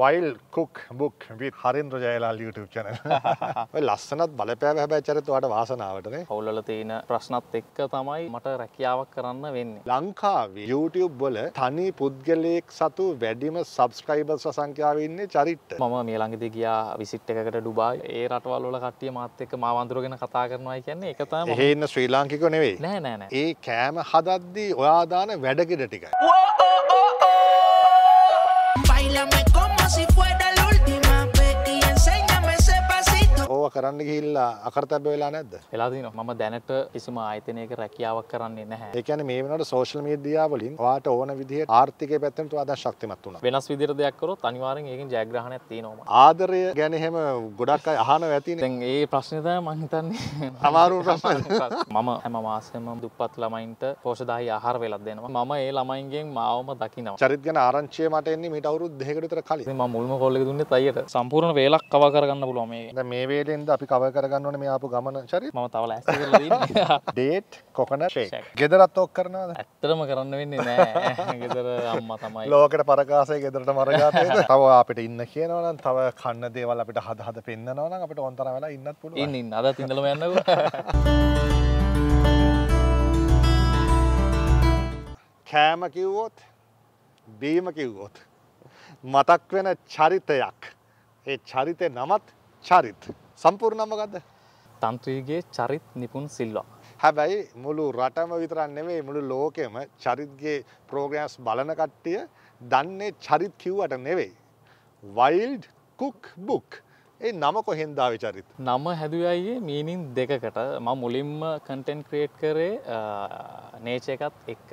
While cook book with Harindra Jayalal YouTube channel. ඔය ලස්සනත් බලපෑම හැබැයි චරිත ඔයාට වාසනාවටනේ. පවුල්වල තියෙන ප්‍රශ්නත් එක්ක තමයි මට රැකියාවක් කරන්න වෙන්නේ. ලංකාවේ YouTube වල තනි පුද්ගලයෙක් සතු වැඩිම subscribers සංඛ්‍යාවේ ඉන්නේ චරිත. මම මේ ළඟදී ගියා විසිට් එකකට ඩුබායි. ඒ රටවල් වල කට්ටිය මාත් එක්ක මාව අඳුරගෙන කතා කරනවා කියන්නේ ඒක තමයි. එහෙ ඉන්න ශ්‍රී ලාංකිකයෝ නෙවෙයි. නෑ නෑ නෑ. ඒ කෑම හදද්දී ඔයා දාන වැඩ ටිකයි. කරන්න ගිහිල්ලා අකරතැබ්බ වෙලා නැද්ද? වෙලා තියෙනවා. මම දැනට කිසිම ආයතනයක රැකියාවක් කරන්නේ නැහැ. ඒ කියන්නේ මේ වෙනකොට සෝෂල් මීඩියා වලින් ඔයාට ඕන විදිහට ආර්ථිකය පැත්තෙන් ඔයා දැන් ශක්තිමත් වුණා. වෙනස් විදිහට දෙයක් කරොත් අනිවාර්යෙන් ඒකෙන් ජයග්‍රහණයක් තියෙනවා. ආදරය ගැන එහෙම ගොඩක් අය අහනවා ඇතිනේ. දැන් ඒ ප්‍රශ්නේ තමයි මම හිතන්නේ. අමාරු ප්‍රශ්න. මම හැම මාසෙම දුප්පත් ළමයින්ට පෝෂදායී ආහාර වෙලක් දෙනවා. මම ඒ ළමයින්ගෙන් මාවම දකිනවා. චරිත ගැන ආරංචිය මට එන්නේ මීට අවුරුදු දෙකකට විතර කලින්. මම මුල්ම කෝල් එක දුන්නේ අයියට. සම්පූර්ණ වේලක් කවර් කරගන්න පුළුවන් මේ. දැන් මේ වේලෙන් කොහෙන්ද අපි කව කරගන්න මේ ආපු ගමන චරි ම තවල ඩේට් කොකන ගෙදරත් ඔක් කරනද ඇත්තරම කරන්න වෙන්නේ නෑ ගෙදර අම්ම තමයි ලෝකට පරකාසය ගෙදරට මරගත තව අපිට ඉන්න කියනවන තව කන්න දේවල් අපිට හද හද පෙන්න්නනවන අපට ඔොන්තර වෙලා ඉන්නත් පුළුව ඉන්න අද තිඳලම යන්න කෑම කිව්වොත් බීම කිව්වොත් මතක් වෙන චරිතයක් ඒ චරිතය නමත් චරිත සම්පූර්ණ නම මොකද්ද? තන්ත්‍රීගේ චරිත් නිපුන් සිල්වා. හැබැයි මුළු රටම විතරක් නෙවෙයි මුළු ලෝකෙම චරිත්ගේ ප්‍රෝග්‍රෑම්ස් බලන කට්ටිය දන්නේ චරිත් කිව්වට නෙවෙයි. වයිල්ඩ් කුක් බුක් ඒ නම කොහෙන්ද ආවේ චරිත? නම හැදුවේ අයියේ මීනින් දෙකකට. මම මුලින්ම කන්ටෙන්ට් ක්‍රියේට් කරේ නේචර් එකත් එක්ක.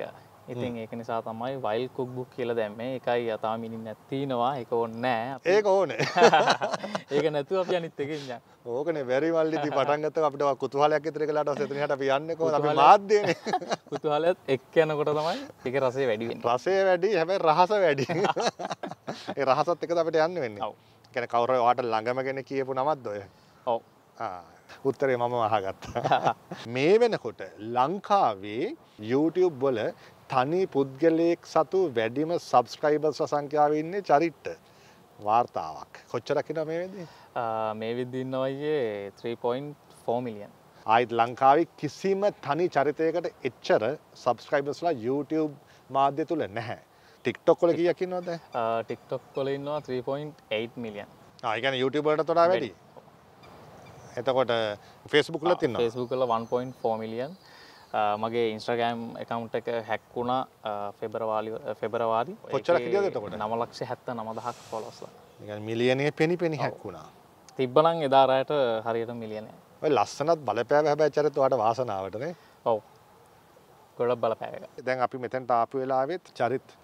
ඉතින් ඒක නිසා තමයි වයිල් කුක්්බුක් කියල දැම්ම එකයි අතා මිනිින් නැත්තිනවා එක ඔන්නෑ ඒක ඕන ඒක නැතුව අප අනිත්තකන්න ඕකන වැරිවල්ලි පටන්ගත අපට කුතුහලයක් තරකලාට සතනට පියන්නක මාධ්‍ය කුතුහලත් එක් යනකොට තමයි එක රසේ වැඩි රසේ වැඩි හැබැ රහස වැඩි රහසත් එක අපට යන්න වෙන්න කැන කවර වාට ළඟම කෙන කියපු නමත් දොය ඔව උත්තරේ මම අහගත්තා. මේ වෙනකොට ලංකාවේ YouTube වල තනි පුද්ගලයෙක් සතු වැඩිම සබස්ක්‍රයිබර්ස සංඛ්‍යාව ඉන්නේ චරිට්ට වාර්තාවක් කොච්චරකින මේද මේ විදදින්නවයේ 3.4 මිලියන් ආයිත් ලංකාවේ කිසිම තනි චරිතයකට එච්චර සබස්ක්‍රයිබස්ලා YouTube මාධ්‍ය තුළ නැහැ ටික්ටොක් කොල කියකින්නවද ටික්ටොක් කොල ඉන්නවා 3.8 මිලියන් ආයගැන YouTubeට තොඩා වැඩි එතකොට ෆෙස්බුක්ල තින්න ෆෙස්බුක්ල 1.4 මිලියන් මගේ ඉන්ස්ට්‍රගෑම් එකකවුන්් එක හැක්වුණ ෆෙබරවාලි ෆෙබරවාරි පොච්චර කොට නමලක්ෂ හැත්ත නමදහක් පොලොස්ල මිලියනය පෙනි පෙනි හැක්වුණා තිබ්බලං එදාරයට හරියට මිලියනය ලස්සනත් බලපෑ හැබැ චරතුවාට වාසනාවටනේ ඔව ගොඩ බලපෑක දැන් අපි මෙතැන්ට ආපු වෙලාවෙත් චරිත්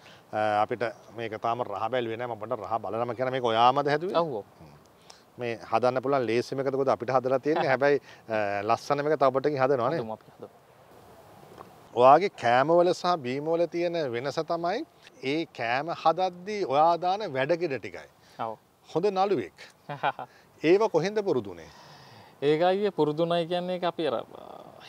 අපිට මේක තාම රහබැල් වෙන මට රහ බලනම කැන මේ ඔයාමද හැතුව හෝ මේ හදන්න පුළන් ලේසිමකතකොද අපිට හදලා තියෙන හැබැයි ලස්සනමක තවපටකින් හදනවානේ මි හදවා ඔයාගේ කෑමවල සහ බීමවල තියෙන වෙනස තමයි ඒ කෑම හදද්දී ඔයාදාන වැඩගෙඩ ටිකයි. හොඳ නළුවෙක්. ඒව කොහෙන්ද පුරුදුනේ. ඒකගේ පුරුදුනයි කියන්නේ අපි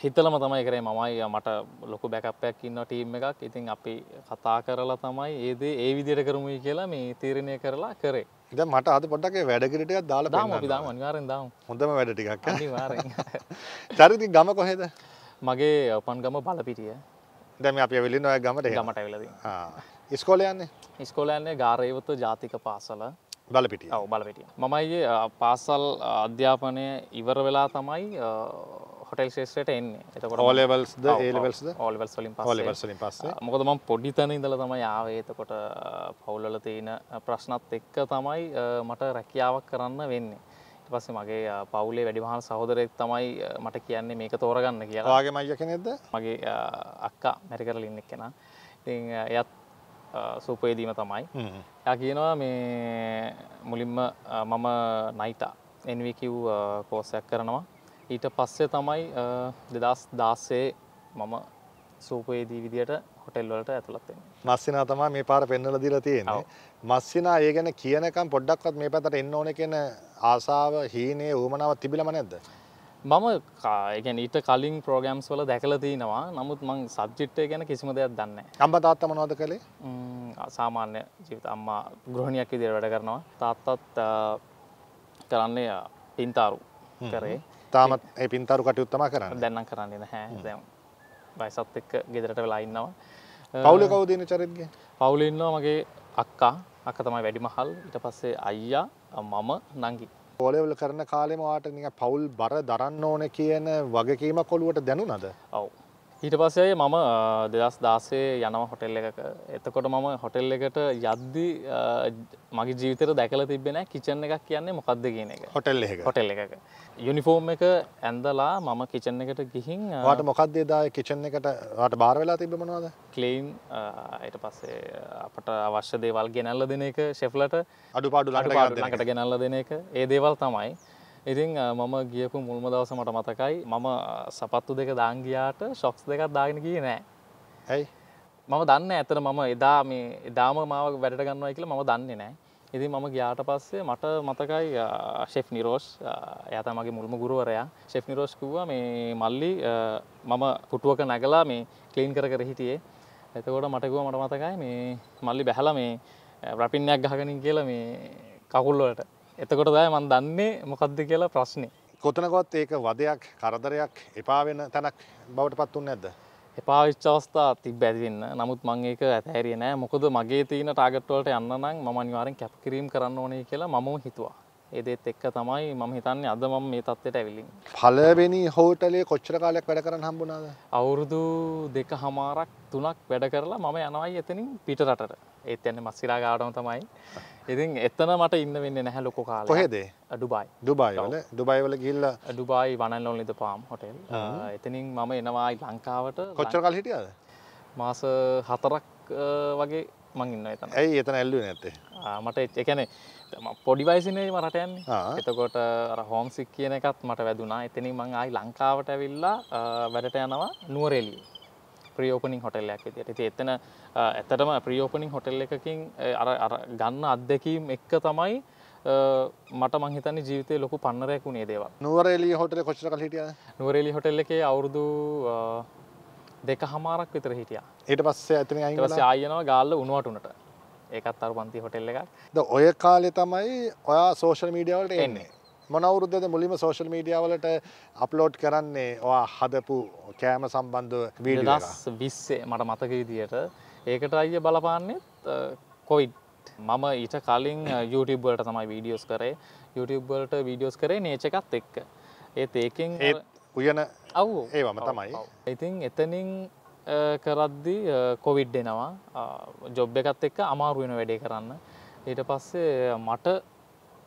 හිතලම තමයි කරේ මමයි මට ලොකු බැකප්පයක් ඉන්න ටීම් එකක් ඉතින් අපි කතා කරලා තමයි ඒදේ ඒ විදියට කරමුයි කියලා මේ තීරණය කරලා කරේ ඉද මට අද පොඩ්ඩක් වැඩගිරටයක් දාලා දාම අපි දාම අනිවාර්යෙන් දාමු හොඳම වැඩ ටිකක් අනිවාර්යෙන් චරිතින් ගම කොහෙද මගේ ඔපන්ගම බලපිටිය දැම අප විලි නොය ගමට ගමට වෙලද ඉස්කෝලයන්නේ ඉස්කෝලයන්නේ ගාරයවත්ත ජාතික පාසල බලපිටිය ඔව බලපිටිය මමයිගේ පාසල් අධ්‍යාපනය ඉවර වෙලා තමයි හොටල් ශේෂයට එන්නේ එතකොට ඕලවල්ස්ද ඒවල්ස්ද ඕලවල් වලින් පස්ලින් පස්ස මොකද ම පොඩි තැන ඉඳල තමයි ආවේතකොට පවුල්ලල තියෙන ප්‍රශ්නත් එක්ක තමයි මට රැකියාවක් කරන්න වෙන්නේ පස්සේ මගේ පවුලේ වැඩිමහල් සහෝදරයෙක් තමයි මට කියන්නේ මේක තෝරගන්න කියලා. ඔයාගේ මයියා කෙනෙක්ද? මගේ අක්කා මැරි කරලා ඉන්න කෙනා. ඉතින් එයත් සූපවේදීම තමයි. එයා කියනවා මේ මුලින්ම මම නයිතා NVQ කෝස් එකක් කරනවා. ඊට පස්සේ තමයි 2016 මම සූපවේදී විදියට හොටෙල් වලට ඇතුළත් වෙන්නේ. මස්සිනා තමයි මේ පාර පෙන්වලා දීලා තියෙන්නේ. මස්සිනා ඒ ගැන කියනකම් පොඩ්ඩක්වත් මේ පැත්තට එන්න ඕනේ කියන ආසාව හීනේ හූමනාව තිබිලම නැද්ද. මම කායගැන ඊට කලින් ප්‍රෝගෑම්ස් වල දැකල තියෙනවා නමුත් මං සබ්ජිට්ටය ගැන කිසිම දෙයක් දන්න. අම්බ තාත්තම නොද කළේ සාමාන්‍ය ජීවිත අම්මා ගෘහණයක් විදිර වැඩ කරනවා තාත්තත් කරන්නේ පින්තාරු කරේ තාමත් ඒ පින්තරු කටයුත්තම කරන්න දැන්නම් කරන්නේ නැහැ දැම් වයිසත් එක්ක ගෙදරට වෙලා ඉන්නවා පවුල කවදන චරිත්ගේ පවුල ඉන්නවා මගේ අක්කා අක්ක තමයි වැඩිමහල් ඊට පස්සේ අයියා මම නංගි පෝලෙවල් කරන කාලෙම වාට නික පවුල් බර දරන්න ඕන කියන වගකීම කොළුවට දැනුනද ඔව් ඊට පස්සේ මම දෙදස් දාසේ යනම හොටෙල් එක එතකොට මම හොටෙල් එකට යද්දි මගේ ජීවිතර දැකල තිබෙන කිචන් එකක් කියන්නේ මොකක්ද කියන එක හොටෙල් එක හොටෙල් එක යුනිෆෝර්ම් එක ඇන්දලා මම කිචන් එකට ගිහින් වාට මොකක්දේ දා කිචන් එකට වාට බාර වෙලා තිබ මොනවද ක්ලීන් ඊට පස්සේ අපට අවශ්‍ය දේවල් ගෙනල්ල දෙන එක ෂෙෆ්ලට අඩු පාඩු ලට ගෙනල්ල දෙන එක ඒ දේවල් තමයි ඉතින් මම ගියපු මුල්ම දවස මට මතකයි මම සපත්තු දෙක දාංගයාට ශොක්ස් දෙකක් දාගෙන ගිය නෑ ඇයි මම දන්න ඇතර මම එදා මේ එදාම මාව වැඩට ගන්නවා කියල මම දන්නේ නෑ ඉතින් මම ගියාට පස්සේ මට මතකයි ශෙෆ් නිරෝෂ් එයාත මගේ මුල්ම ගුරුවරයා ශෙෆ් නිරෝෂ් කිව්වා මේ මල්ලි මම පුටුවක නැගලා මේ ක්ලීන් කර කර හිටියේ එතකොට මටකුව මට මතකයි මේ මල්ලි බැහලා මේ රපින්නයක් ගහගනින් කියලා මේ කකුල්ලට එතකොට දෑ මන් දන්නේ මොකක්ද කියලා ප්‍රශ්නේ. කොතනකොත් ඒක වදයක් කරදරයක් එපාවෙන තැනක් බවට පත්තුන්න ඇද. එපාවිච්ච අවස්ථා තිබ ඇතිවෙන්න නමුත් මං ඒක ඇතැරිය නෑ මොකද මගේ තියෙන ටාගට්වලට යන්න නම් මනිවාරෙන් කැපකිරීම් කරන්න ඕනේ කියලා මම හිතුවා. එදෙත් එක්ක තමයි මම හිතන්නේ අද මම මේ තත්ත්වයට ඇවිලින්. පළවෙනි හෝටලේ කොච්චර කාලයක් වැඩ කරන්න හම්බුණාද? අවුරුදු දෙක හමාරක් තුනක් වැඩ කරලා මම යනවායි එතනින් පිටරටට. ඒත් යන්න මස්සිලා ගාඩම තමයි ඉතින් එතන මට ඉන්න වෙන්න නැහැ ලොකෝ කාල කොහෙද ඩුබයි ඩුබයි වල ඩුබයි වල ගිහිල්ලා Dubai one and only the palm hotel එතනින් මම එනවා ලංකාවට කොච්චර කාලෙ හිටියාද මාස හතරක් වගේ මං ඉන්න එතන ඇයි එතන ඇල්ලුවේ නැත්තේ මට එකනේ පොඩි වයසිනේ මරට යන්නේ එතකොට හෝම්සික් කියන එකත් මට වැදුනා එතනින් මං ආයි ලංකාවට ඇවිල්ලා වැඩට යනවා නුවරෙලිය ප්‍රියෝපනින් හොටල්ලයක් විදිට ති එතන ඇතටම ප්‍රියෝපනින් හොටෙල් එකකින් ගන්න අත්දැකීම් එක්ක තමයි මට මහිතන ජීවිතය ලොකු පන්නරයක් වුණේ දේව නුවරෙලි හොටල කොච්චර කල හිටිය නුවරෙලි හොටල්ල එකේ අවුරුදු දෙක හමාරක් විතර හිටිය ඊට පස්සේ ඇතම අයිවස ආයනවා ගාල්ල උනුවටුනට ඒකත් අර පන්ති හොටෙල්ල එකක් ද ඔය කාලෙ තමයි ඔයා සෝෂල් මීඩියවලට එන්නේ මොනවුරුද්දද මුලිම සෝශල් මීඩියවලට අප්ලෝඩ් කරන්නේ ඔයා හදපු කෑම සම්බන්ධ වීඩස් විස්සේ මට මතක විදියට ඒකට අයිය බලපාන්නෙත් කොයිඩ් මම ඊට කලින් YouTubeුබලට තමයි වීඩියෝස් කරේ YouTubeුබලට වීඩියෝස් කරේ නේචකත් එක්ක ඒත් ඒකින් උයන අව් ඒවම තමයි ඉතින් එතනින් කරද්දි කොවිඩ් එනවා ජොබ් එකත් එක්ක අමාරුවෙන වැඩේ කරන්න ඊට පස්සේ මට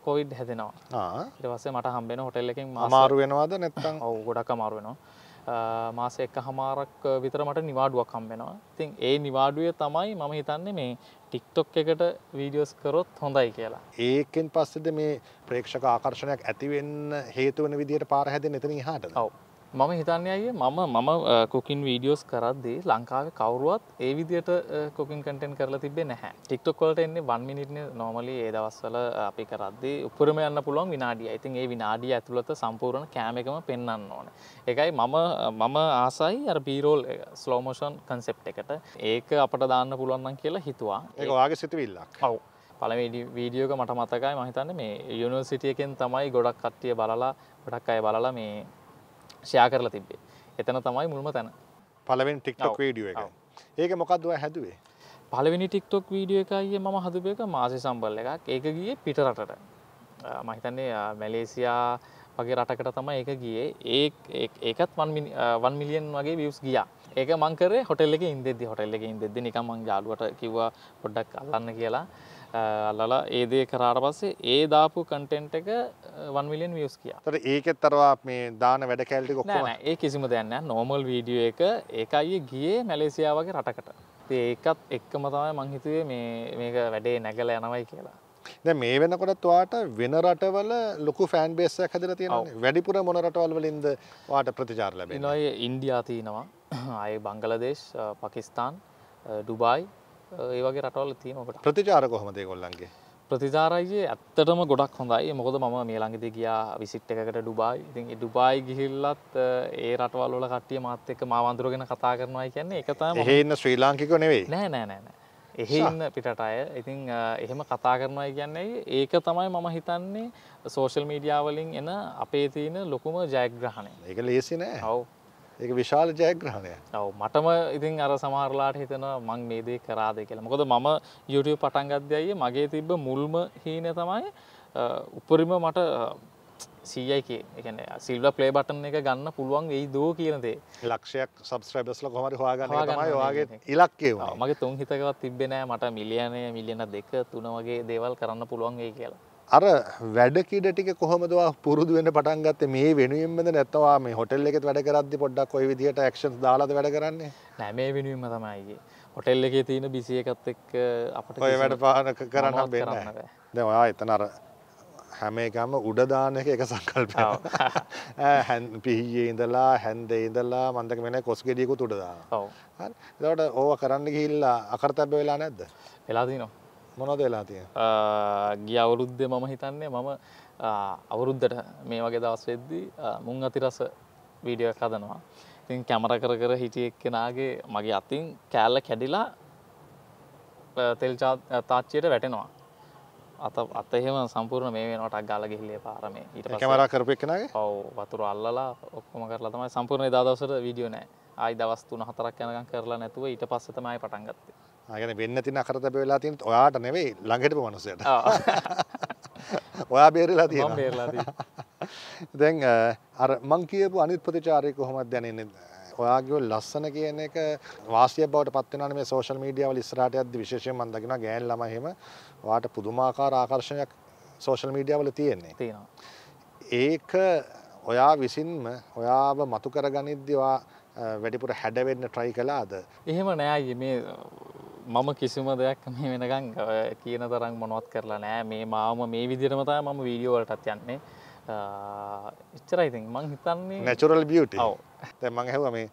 කොයිඩ් හැදෙනවා ඉටවසේ මට හම්බෙන හොටල් එකින් මාරු වෙනවාද නැත්තම් ඔව ගොඩක් අමාරු වෙනවා මාස එක හමාරක් විතරමට නිවාඩුවක් හම්බෙනවා ඉතින් ඒ නිවාඩුවය තමයි මම හිතන්නේ මේ ටික්ටොක් එකට වීඩියෝස් කරොත් හොඳයි කියලා ඒකෙන් පස්සෙද මේ ප්‍රේක්ෂක ආකර්ෂණයක් ඇතිවෙන්න හේතුවන විදිහට පාර හැදෙන එතන හට ඔව් මම හිතන්නේ අයිය මම මම කුකින් වීඩියෝස් කරද්දී ලංකාව කවරුවත් ඒ විදියට කොකින් කටෙන් කරලා තිබේ නැහැ ටික්ටොක් වලට එන්නේ වන් මිනිට්න නොමලි ඒ දවස්වල අපි කරද්දී උපරම යන්න පුළුවන් විනාඩිය ඉතින් ඒ විනාඩිය ඇතුළත සම්පූර්ණ කෑම එකම පෙන්වන්න ඕන එකයි මම මම ආසයි අර බීරෝල් ස්ලෝමෝෂන් කන්සෙප් එකට ඒක අපට දාන්න පුළුවන්න්න කියලා හිතුවා ඒක වාගේ සිතුවිල්ලක් ඔව් පළවෙනි වීඩියෝක මට මතකයි මහිතන්න මේ යුනිවර්සිටියකෙන් තමයි ගොඩක් කට්ටිය බලලා ගොඩක් අය බලලා මේ ෂයා කරලා තිබේ එතන තමයි මුල්ම තැන පලවෙන් ටික්ටොක් වීඩිය එක ඒක මොකක්දුව හැදුවේ පලවෙනි ටික්ටොක් වීඩිය එකයි ම හදුපයක මාසි සම්බල් එකක් ඒක ගිය පිටරටට මහිතන්නේ මැලේසියා වගේ රටකට තම ඒක ගියේ ඒ ඒකත් වන් මිලියන් වගේ වියස් ගියා ඒක මංකර හොටල්ලෙ ඉන්දෙදි හොටල්ලෙ ඉන්දෙදි නිකමං ජාලුවට කිව්වා පොඩ්ඩක් අල්ලන්න කියලා අල්ලලා ඒ දේ කරාට පස්සේ ඒ දාපු කන්ටෙන්ට් එක 1 මිලියන් views කියා. ඒතර ඒකෙත් අර මේ දාන වැඩ කැලේ ටික ඔක්කොම නෑ නෑ ඒ කිසිම දෙයක් නෑ normal video එක ඒකයි ගියේ මැලේසියා වගේ රටකට. ඉතින් ඒකත් එක්කම තමයි මං හිතුවේ මේ මේක වැඩේ නැගලා යනවයි කියලා. දැ මේ වෙනකොටත් වාට වෙන රටවල ලොකු ෆෑන් බේසයක් හැදර තියෙන වැඩිපුර මොන රටවල්වලින්ද වාට ප්‍රතිචාර ලැබෙන නොය ඉන්ඩියා තියෙනවා අය බංගලදේශ් පකිස්තාන් ඩුබයි ඒ වගේ රටවල් තියෙනකට ප්‍රතිචාර කොහොමද ඒගොල්ලන්ගේ ප්‍රතිචාරයේ ඇත්තටම ගොඩක් හොඳයි මොකද මම මේ ළඟදී ගියා විසිට් එකකට ඩුබායි ඉතින් ඒ ඩුබායි ගිහිල්ලත් ඒ රටවල් වල කට්ටිය මාත් එක්ක මාව අඳුරගෙන කතා කරනවා කියන්නේ ඒක තමයි එහෙ ඉන්න ශ්‍රී ලාංකිකයෝ නෙවෙයි නෑ නෑ නෑ නෑ එහෙ ඉන්න පිටට අය ඉතින් එහෙම කතා කරනවා කියන්නේ ඒක තමයි මම හිතන්නේ සෝෂල් මීඩියා වලින් එන අපේ තියෙන ලොකුම ජයග්‍රහණය ඒක ලේසි නෑ ඔව් ඒක විශාල ජයග්‍රහණය ඔව මටම ඉතින් අර සමහරලාට හිතනවා මං මේ දේ කරාද කියලා මොකද මම YouTube පටන් ගද්දී මගේ තිබ්බ මුල්ම හීන තමයි උපරිම මට සීයයිකේ එකන සිල්ව පලේ බටන එක ගන්න පුළුවන් වෙයි දෝ කියනදේ ලක්ෂයක් සබස්්‍රබස්ල කොමට හවාගන්න තමයි වාගේ ඉලක්කේ මගේ තුන් හිතකවත් තිබෙනෑ මට මිලියනය මිලියන දෙක තුන වගේ දේවල් කරන්න පුළුවන් ඒ කියලා අර වැඩකිඩ ටික කොහොමද පුරුදු වෙන්න පටන් ගත්තේ මේ වෙනුවෙන්මද නැත්නම් මේ හොටෙල් එකේත් වැඩ කරද්දි පොඩ්ඩක් ওই විදිහට ඇක්ෂන්ස් දාලාද වැඩ කරන්නේ නෑ මේ වෙනුවෙන්ම තමයි හොටෙල් එකේ තියෙන බිසි එකත් එක්ක අපිට ඔය වැඩ පාන කරන්න බෑ දැන් ඔයා එතන අර හැම එකම උඩ දාන එක එක සංකල්පයක් හැ පිහියේ ඉඳලා හැන්දේ ඉඳලා මන්දක වෙන කොස් ගෙඩියකුත් උඩ දානවා හරි එතකොට ඕවා කරන්න ගිහිල්ලා අකරතැබ්බ වෙලා නැද්ද වෙලා තිනවා මොනොද වෙලා තිය ගිය අවුරුද්ද මම හිතන්නේ මම අවුරුද්දට මේ වගේ දවස් වෙද්දි මුං අතිරස වීඩියෝ කදනවා ඉතින් කැමර කර කර හිටිය එක්කෙනගේ මගේ අතින් කෑල්ල කැඩිලා තෙල් තාච්චියට වැටෙනවා අත අත එහෙම සම්පූර්ණ මේ වෙනටක් ගාල ගිහිල්ලේ පාරම ඊට කැමරා කරපු එක්කනගේ ඔව් වතුර අල්ලලා ඔක්කොම කරලා තමයි සම්පූර්ණ එදා දවසට වීඩියෝ නෑ ආයි දවස් තුන හතරක් යනකම් කරලා නැතුව ඊට පස්සේ තමයි පටන් ගත්තේ ගැන වෙන්න තින කරත වෙලා තින් ඔයාට නෙවෙයි ළඟටම මනුසයට ඔයා බේරලා තිය දැන් අර මං කියපු අනිත් ප්‍රතිචාරය කොහොමත් දැනන්නේ ඔයාගේ ලස්සන කියන එක වාසිය බවට පත්වන මේ සෝෂල් මීඩියවල ස්රාට අද විශේෂය මන්දගෙන ගෑන් ලමහෙම වාට පුදුමාකාර ආකර්ශණයක් සෝෂල් මීඩියවල තියෙන්නේ තියෙනවා ඒක ඔයා විසින්ම ඔයාව මතු කරගනිද්දිවා වැඩිපුර හැඩවෙන්න ට්‍රයි කලාද එහෙම නෑයි මේ මම කිසිම දෙයක් මේ වෙනකං කියන තරම් මොනොත් කරලා නෑ මේ මාම මේ විදිරමතා මම වීඩියෝවලටත් යන්නේ ඉච්චරයිති මං හිතන්නේ නැචුරල් බියට තැමං හැව මේ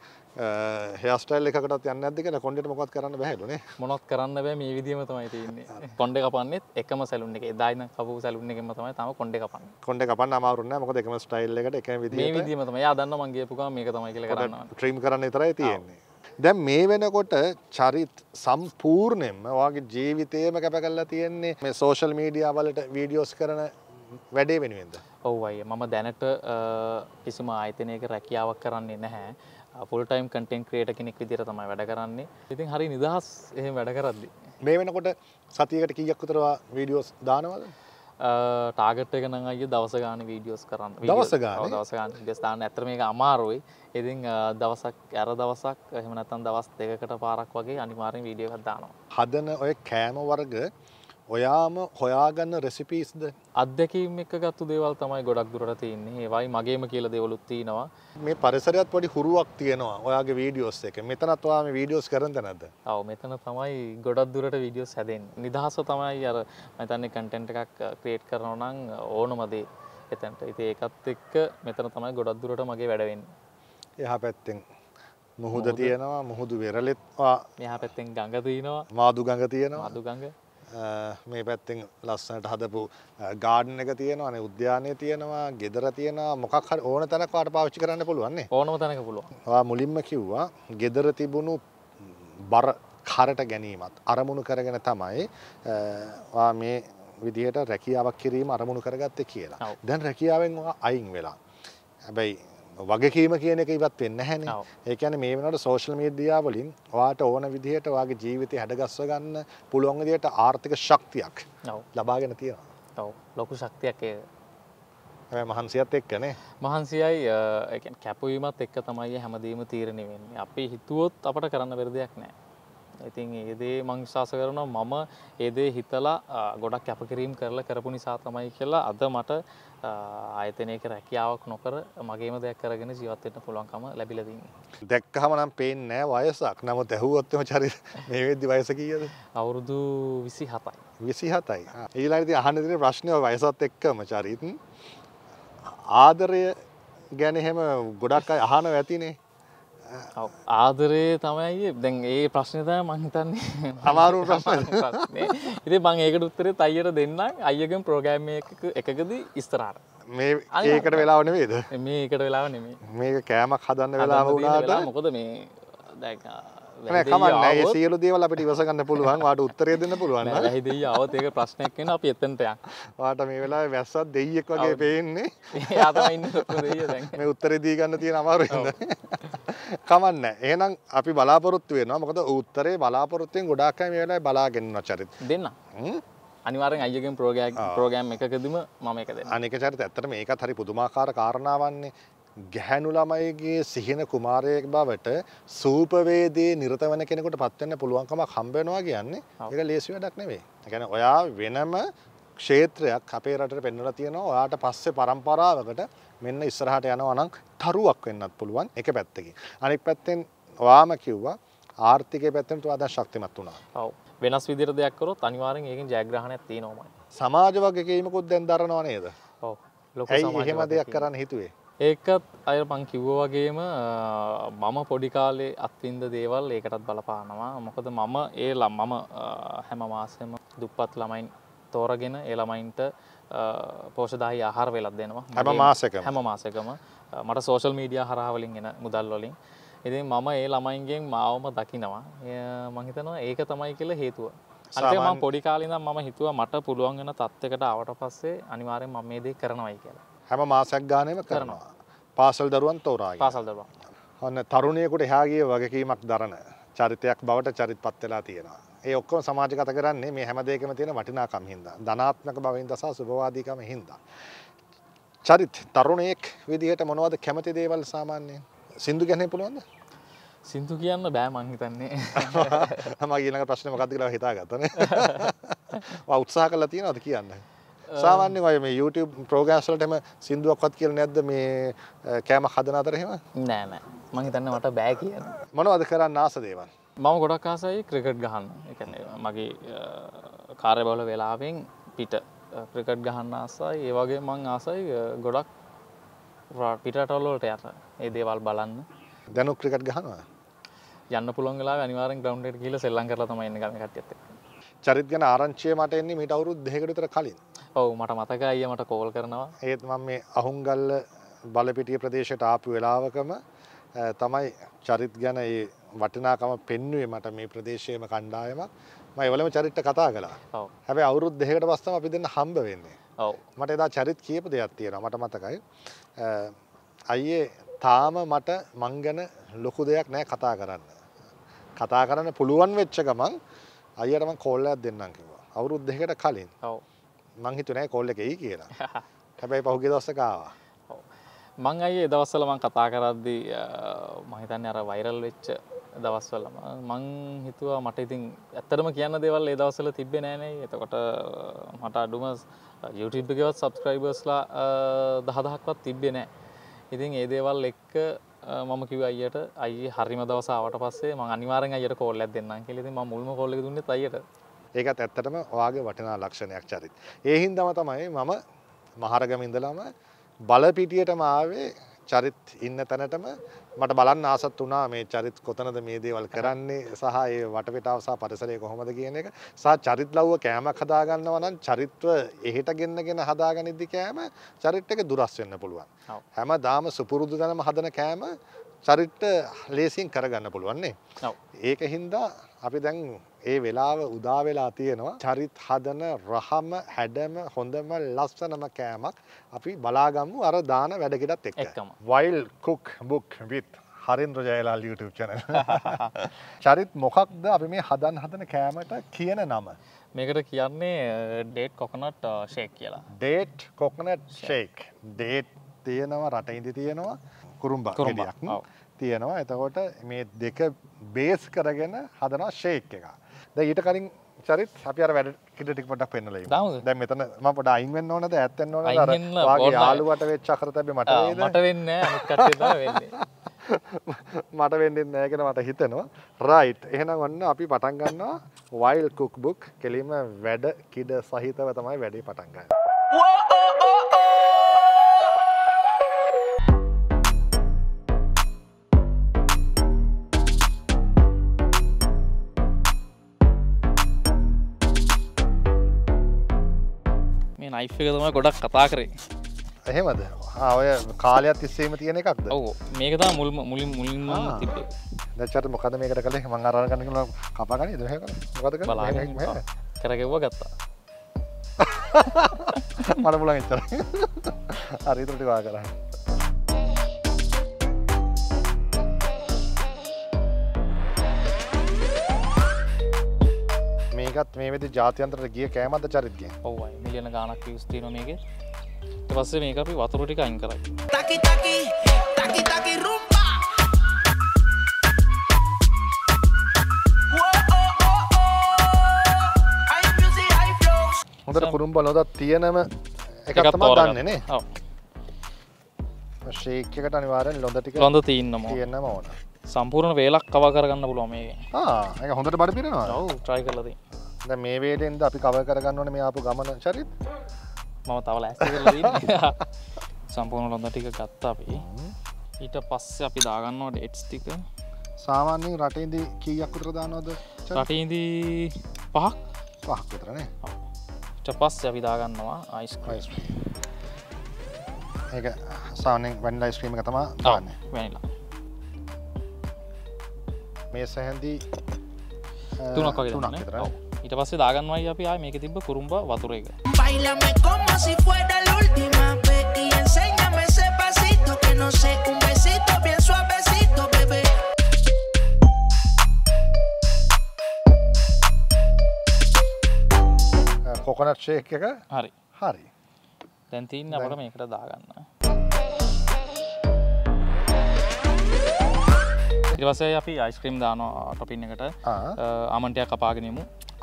හස්ටල් එකකට යන්න දෙක කොඩට මොකත් කරන්න බැහලුනේ මොනොත් කරන්න බෑ මේ විදිීමතමයි තින්නේ කොඩ කපන්නෙත් එකම සැලුන් එක දායින කපු සැලුන් එකම තමයි තම කොඩ කපන්න කොඩ කපන්න අමාරුන්න මොක එකම ස්ටයිල්ලකට එක විදීමතම යා දන්න මගේ පුකා මේක තමයි කියල කරන්න ට්‍රීම් කරන්න තරයි තියෙන්නේ දැන් මේ වෙනකොට චරිත් සම්පූර්ණයෙන්ම ඔයාගේ ජීවිතේම කැප කරලා තියෙන්නේ මේ සෝෂල් මීඩියා වලට වීඩියෝස් කරන වැඩේ වෙනුවෙන්ද? ඔව් අයියා මම දැනට කිසිම ආයතනයක රැකියාවක් කරන්නේ නැහැ. ෆුල් ටයිම් කන්ටෙන්ට් ක්‍රියේටර් කෙනෙක් විදිහට තමයි වැඩ කරන්නේ. ඉතින් හරි නිදහස් එහෙම වැඩ කරද්දි. මේ වෙනකොට සතියකට කීයක් විතර වීඩියෝස් දානවද? ටාගට් එක නම් අය දවස ගාන වීඩියෝස් කරන්න දවස ගාන දවස ගාන ස්ථාන ඇතර මේක අමාරුයි ඉතින් දවසක් ඇර දවසක් එහෙම නැත්නම් දවස් දෙකකට පාරක් වගේ අනිවාර්යෙන් වීඩියෝ එකක් දානවා හදන ඔය කෑම වර්ග ඔයාම හොයාගන්න රෙසිපිස්ද අත්දැකීම් එක ගත්තු දේවල් තමයි ගොඩක් දුරට තියන්නේ ඒවයි මගේම කියල දෙවලුත් තියෙනවා මේ පරිසරයත් පොඩි හුරුවක් තියෙනවා ඔයාගේ වීඩියෝස් එක මෙතනත්වා මේ වීඩියෝස් කරද නැද ඔව මෙතන තමයි ගොඩක් දුරට වීඩියෝස් හැදෙන් නිදහස තමයි අර මෙතන්නේ කටෙන්ට් එකක් ක්‍රේට් කරනවනං ඕනමදේ එතැන්ට ඉති ඒකත් එක්ක මෙතන තමයි ගොඩක් දුරට මගේ වැඩවෙන්න එහ පැත්තෙන් මුහුද තියෙනවා මුහුදු වෙරලෙත්වා මෙහ පැත්තෙන් ගඟ තියනවා මාදු ගඟ තියෙනවා අදු ගඟ මේ පැත්තෙන් ලස්සනට හදපු ගාඩන් එක තියෙනවා අනේ උද්‍යානය තියෙනවා ගෙදර තියෙනවා මොකක් හරි ඕන තැනක කාට පාවිච්චි කරන්න පුළුවන් නේ ඕනම තැනක පුළුවන් ඔයා මුලින්ම කිව්වා ගෙදර තිබුණු බර කරට ගැනීමත් අරමුණු කරගෙන තමයි ඔයා මේ විදිහට රැකියාවක් කිරීම අරමුණු කරගත්තේ කියලා දැන් රැකියාවෙන් අයින් වෙලා හැබැයි වගකීම කියන එක ඉවත් වෙන්න හැන ඒකන මේ වනට සෝශල් මීඩියාවලින් වාට ඕන විදිහට වගේ ජීවිතය හැඩගස්ව ගන්න පුළුවන් දියට ආර්ථික ශක්තියක් ලබාගෙන තියෙනවා ලොකු ශක්තියක් මහන්සියත් එක්කනේ මහන්සියයි කැපවීමත් එක්ක තමයි හැමදීම තීරණය වෙන්නේ අපි හිතුවොත් අපට කරන්න වෙරදයක් නෑ ඉතින් ඒදේ මං විශ්වාස කරනවා මම ඒදේ හිතලා ගොඩක් කැපකිරීම් කරලා කරපු නිසා තමයි කියලා අද මට ආයතනයක රැකියාවක් නොකර මගේම දෙයක් කරගෙන ජීවත්වෙන්න පුළුවන්කම ලැබිලදන්න. දැක්ක හමනම් පේෙන් නෑ වයසක් නම තැහුවත්තම චරි මේ වෙද්දි වයස කියද. අවුරුදු විසි හතයි. විසි හතයි. ඒලාට අහනදින ප්‍රශ්නය වයසත් එක්කම චරිතන් ආදරය ගැන එහෙම ගොඩක් අහන ඇතිනේ ආදරේ තමයි දැන් ඒ ප්‍රශ්නත මහිතන්නේ අමාරු ප්‍රශ්නය ඉති බං ඒකට උත්තරේ අයියට දෙන්න අයගෙන් ප්‍රෝගෑම් එකකද ඉස්තරාට මේ ඒකට වෙලාව නෙවේද මේකට වෙලාව නෙමේ මේ කෑමක් හදන්න වෙලාව වුණාට මොකද මේ දැ කමන්න ඒ සියලු දේවල් අපිට ඉවසගන්න පුළුවන් වාට උත්තරය දෙන්න පුළුවන් හිදී අවත ඒක ප්‍රශ්නයක් වෙන අපි එතනටයක් වාට මේ වෙලා වැස්සත් දෙයියෙක් වගේ පේන්නේ මේ උත්තරේ දී ගන්න තියෙන අමාරුවෙන්ද කමන්න එහෙනම් අපි බලාපොරොත්තු වෙනවා මොකද උත්තරේ බලාපොරොත්තුෙන් ගොඩාක් අය මේ වෙලාවේ බලාගෙන ඉන්නවා චරිත දෙන්න අනිවාරෙන් අයගෙන් ප්‍රෝගයක් ප්‍රෝගෑම් එකකදම මම එකද අනික චරිත ඇත්තට මේකත් හරි පුදුමාකාර කාරණාවන්නේ ගැහැණු ළමයිගේ සිහින කුමාරයෙක් බවට සූපවේදී නිරත වන කෙනෙකුට පත්වෙන්න පුළුවන්කමක් හම්බ වෙනවා කියන්නේ ඒක ලේසි වැඩක් නෙවෙයි. ඒ කියන්නේ ඔයා වෙනම ක්ෂේත්‍රයක් අපේ රටට පෙන්වලා තියෙනවා. ඔයාට පස්සේ પરම්පරාවකට මෙන්න ඉස්සරහට යනවා නම් තරුවක් වෙන්නත් පුළුවන් එක පැත්තකින්. අනෙක් පැත්තෙන් ඔයාම කිව්වා ආර්ථිකය පැත්තෙන් තුවාදා ශක්තිමත් වුණා. ඔව්. වෙනස් විදිහට දෙයක් කරොත් අනිවාර්යෙන් ඒකෙන් ජයග්‍රහණයක් තියෙනවමයි. සමාජ වගකීමකුත් දැන් දරනවා නේද? ඔව්. ලොකු සමාජ එහෙම දෙයක් කරන්න හිතුවේ. ඒකත් අය මං කිව්ව වගේම මම පොඩි කාලේ අත්විඳ දේවල් ඒකටත් බලපානවා මොකද මම ඒ ලම් මම හැම මාසෙම දුප්පත් ළමයින් තෝරගෙන ඒ ළමයින්ට පෝෂදාහි ආහාර වෙලක් දෙනවා හැම මාසෙකම හැම මාසෙකම මට සෝෂල් මීඩියා හරහා වලින් එන මුදල් වලින් ඉතින් මම ඒ ළමයින්ගෙන් මාවම දකිනවා මං හිතනවා ඒක තමයි කියලා හේතුව අනිත් මම පොඩි කාලේ ඉඳන් මම හිතුවා මට පුළුවන් වෙන තත්යකට ආවට පස්සේ අනිවාර්යෙන් මම මේ දේ කරනවායි කියලා හැම මාසයක් ගානයම කරනවා. පාසල් දරුවන් තෝරා පාසල් දරුවන්. ඔන්න තරුණියකුට එහාගිය වගකීමක් දරන චරිතයක් බවට චරිතපත් වෙලා තියෙනවා. ඒ ඔක්කොම සමාජගත කරන්නේ මේ හැම දෙයකම තියෙන වටිනාකම් හින්දා. ධනාත්මක භවින් දසා සුභවාදීකම හින්දා. චරිත තරුණයෙක් විදිහට මොනවද කැමති දේවල් සාමාන්‍යයෙන්? සින්දු ගැන පුළුවන්ද? සින්දු කියන්න බෑ මං හිතන්නේ මගේ ඊළඟ ප්‍රශ්නේ මොකක්ද කියලා හිතාගත්තනේ. ඔව් උත්සාහ කළා තියෙනවද කියන්න? සාමාන්‍ය ඔය මේ YouTube ප්‍රෝග්‍රෑම්ස් වලට එහෙම සින්දුවක්වත් කියලා නැද්ද මේ කෑමක් හදන අතර එහෙම? නෑ නෑ. මං හිතන්නේ මට බෑ කියන. මොනවද කරන්න ආස දේවල්? මම ගොඩක් ආසයි ක්‍රිකට් ගහන්න. ඒ කියන්නේ මගේ කාර්යබහුල වෙලාවෙන් පිට ක්‍රිකට් ගහන්න ආසයි. ඒ වගේ මං ආසයි ගොඩක් පිටටවල්ලට යට ඒ දේවල් බලන්න දැනු ක්‍රිකට් ගහනවා යන්න පුළොන්ගලා අනිවාර ග්‍රවන්් කියල සෙල්ලන් කරලා තමයි ගම කටත් චරිත් ගැන ආරංචය මට එන්නේ මට අවුරුත් දෙකට තර කලින් ඔවු මට මතක අය මට කෝල් කරනවා ඒත් මම මේ අහුන්ගල්ල බලපිටිය ප්‍රදේශයට ආපු වෙලාවකම තමයි චරිත් ගැන ඒ වටිනාකම පෙන්නුවේ මට මේ ප්‍රදේශයම කණ්ඩායමක් ම එවලම චරිට්ට කතා කලා හැබැ අවුරුත් දෙකට පස්සම අපි දෙන්න හම්බ වෙන්නේ මට එදා චරිත් කියපු දෙයක් තියෙන මට මතකයි අයියේ තාම මට මං ගැන ලොකු දෙයක් නෑ කතා කරන්න කතා කරන්න පුළුවන් වෙච්ච ගමන් අයටම කෝල්ලයක් දෙන්නම් කිවා අවුරුත් දෙකට කලින් ඔව මං හිතුනේ කොල් එකයි කියලා. හැබැයි පහුගිය දවසක ආවා. මං අයියේ දවස්වල මං කතා කරද්දී මම හිතන්නේ අර වෛරල් වෙච්ච දවස්වලම මං හිතුවා මට ඉතින් ඇත්තටම කියන්න දේවල් ඒ දවස්වල තිබ්බේ නෑනේ. එතකොට මට අඩුම YouTube එකේවත් subscribersලා 10000ක්වත් තිබ්බේ නෑ. ඉතින් ඒ දේවල් එක්ක මම කිව්ව අයියට අයියේ හරිම දවස ආවට පස්සේ මම අනිවාර්යෙන් අයියට කෝල් එකක් දෙන්නම් කියලා. ඉතින් මම මුල්ම කෝල් එක දුන්නේ අයියට. ඒකත් ඇත්තටම ඔයාගේ වටිනා ලක්ෂණයක් චරිත. ඒ හින්දාම තමයි මම මහරගම ඉඳලාම බලපිටියටම ආවේ චරිත් ඉන්න තැනටම මට බලන්න ආසත් වුණා මේ චරිත් කොතනද මේ දේවල් කරන්නේ සහ ඒ වටපිටාව සහ පරිසරය කොහොමද කියන එක සහ චරිත් ලව්ව කෑමක් හදාගන්නවා නම් චරිත්ව එහෙට ගෙන්නගෙන හදාගනිද්දි කෑම චරිට් එක දුරස් වෙන්න පුළුවන් හැමදාම සුපුරුදු තැනම හදන කෑම චරිට්ට ලේසින් කරගන්න පුළුවන්නේ ඒක හින්දා අපි දැන් ඒ වෙලාව උදා වෙලා තියෙනවා චරිත් හදන රහම හැඩම හොඳම ලස්සනම කෑමක් අපි බලාගම්මු අර දාන වැඩගෙටත් එක්කම wild cook book with Harindra Jayalal YouTube channel Charith මොකක්ද අපි මේ හදන් හදන කෑමට කියන නම මේකට කියන්නේ ඩේට් කොකනට් ෂේක් කියලා ඩේට් කොකනට් ෂේක් ඩේට් තියෙනවා රට ඉඳි තියෙනවා කුරුම්බා කුරුම්බක් තියෙනවා එතකොට මේ දෙක බේස් කරගෙන හදනවා ෂේක් එකක් ද ඊට කලින් චරිත් අපි අර වැඩ කිටටික් පොඩක් පෙන්නලයි දැ මෙතන ම පොඩ අයින් වෙන්න ඕනද ඇත්තන්න ඕන යාලුවට වෙච්ච කරතැබ මට මට වෙන්න මට වෙන්නෙන් නෑගෙන මට හිතනවා රයිට් එහෙන ඔන්න අපි පටන්ගන්නවා වයිල් කුක් බුක් කෙලීම වැඩ කිඩ සහිතව තමයි වැඩි පටන්ගන්න නයිෆ් එක තම ගොඩක් කතා කරේ එහෙමද ඔය කාලයක් තිස්සේම තියෙන එකක්ද ඕ මේකතා මුල් මුලින් මුලින්ම තිබේ දචට මොකද මේකට කළේ මං අරග කනකල කපාගන දහ මොකද කරගෙව්ව ගත්තා මරමුලන් එච්චර අරිතුරටවා කරන්න මේකත් මේ වෙදි ජාතියන්තරට ගිය කෑමද චරිත්ගේ ඔවයි මිලියන ගානක් ස්තින මේගේ පස්සේ මේක අපි වතුරටික අයින් කරයි තකි තකි තකි තකි රුම්පා හොඳට කුරුම්බ නොදත් තියනම එකත් දන්නේනේ ශේකකට අනිවාරෙන් ලොඳ ටික ලොඳ තියන්නම තියන්නම ඕන සම්පූර්ණ වේලක් කව කරගන්න පුළුව මේ ඒ හොඳට බඩ පිරෙනවා ඔව ට්‍රයි කරලදී ද මේ වේලෙන්ද අපි කව කරගන්නවන මේ ආපු ගමන චරිත් මම තවල සම්පූර්ණ ලොඳ ටික ගත්තා අපි ඊට පස්සේ අපි දාගන්නවා ඩෙට්ස් ටික සාමාන්‍යෙන් රටේදී කීයක්කුටර දානොද රටේදී පහක් පහක් විතරනේ ට පස්ස අපි දාගන්නවා අයිස් ක්‍රයිස් ඒක සානෙන් වැන්ඩ යිස්ක්‍රීම තම දාන්න වැනිලා මේ සැහැන්දී තුනක් වගේ තුනක් විතර ඊට පස්සේ දාගන්නවයි අපි ආ මේක තිබ්බ කුරුම්බ වතුර එක Bailame como si fuera la última vez y enséñame ese pasito que no sé un besito bien suavecito bebé coconut ah, shake එක හරි හරි දැන් තින්න අපට මේකට දාගන්න ඉවසේ අපි අයිස්ක්‍රීම් දානවා ටොපින් එකට ආමන්ටයක් කපාගෙනමු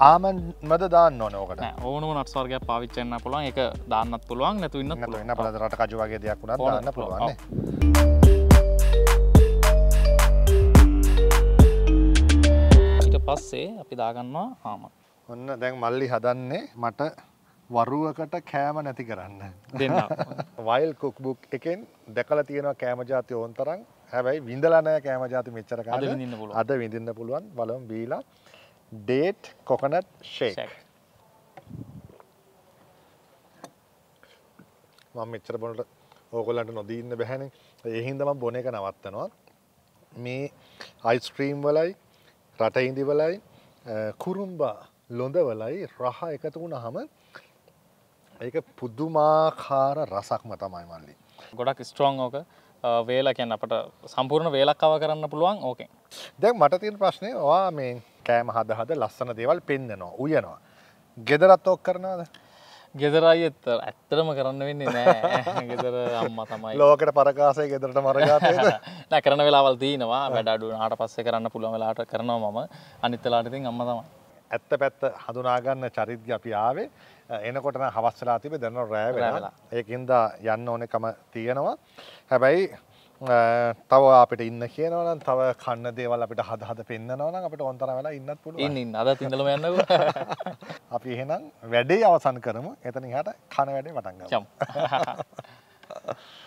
ආමන් මද දාන්න ඕනෝකට ඕනු නත්ස්වර්ගය පවිච්චෙන්න්න පුළුවන් එක දාන්නත් පුළුවන් නැතුවන්න පුලන්න පලදරට කජුවගේ දෙයක් වුණ දාන්න පුළුවන්. පස්සේ අපි දාගන්නවා හාම ඔන්න දැන් මල්ලි හදන්නේ මට වරුවකට කෑම නැති කරන්න දෙන්න වයිල් කුක්බුක් එකෙන් දැකල තියෙනවා කෑම ජාති ඕන්තරන් හැබැයි විඳලනෑ කෑම ජාති මෙච්චර කාල අද විඳන්න පුළුවන් බලම් බීලා ඩේට් කොකනට් ෂේක් මම මෙච්චර බොනට ඕකොල්ලන්ට නොදීන්න බැහැන එහින්දම බොන එක නවත්තනවා මේ අයිස්ක්‍රීම් වලයි රටයින්දි වලයි කුරුම්බා ලොඳ වලයි රහ එකතු වුණ හම ඒක පුද්දුමාකාර රසක්ම තමයි මල්ලි ගොඩක් ස්ට්‍රෝං ඕක වේලකැන් අපට සම්පූර්ණ වේලක්කාව කරන්න පුළුවන් ඕකෙන් දැ මට තින් ප්‍රශ්නය වා මේ කෑම හද හද ලස්සන දේවල් පෙන්න්නනවා උයනවා ගෙදරත් ඕක් කරනවාද ගෙදරයි එත් ඇත්තරම කරන්න වෙන්නේ නෑ ගෙදර අම්ම තමයි ලෝකට පරකාසය ගෙදරට මරගාත කරන වෙලාවල් දීනවා වැඩඩු හට පස්සේ කරන්න පුළුවන් වෙලාට කරනවා මම අනිත්තලාටඉතින් අම්ම තමයි ඇත්ත පැත්ත හඳුනාගන්න චරිත්ග අපි ආවේ එනකොට හවස්සලා තිබේ දැන රෑ වෙලා ඒකින්ද යන්න ඕනෙකම තියෙනවා හැබැයි තව අපිට ඉන්න කියනවන තව කන්න දේවල් අපිට හදහද පෙන්න්නනවන අපට ඔොන්තර වෙලා ඉන්නත් පුළුව ඉන්න අද තිඳලම යන්න අපි එහෙනම් වැඩේ අවසන් කරම එතනි හට කන වැඩේ මටන්ග චම්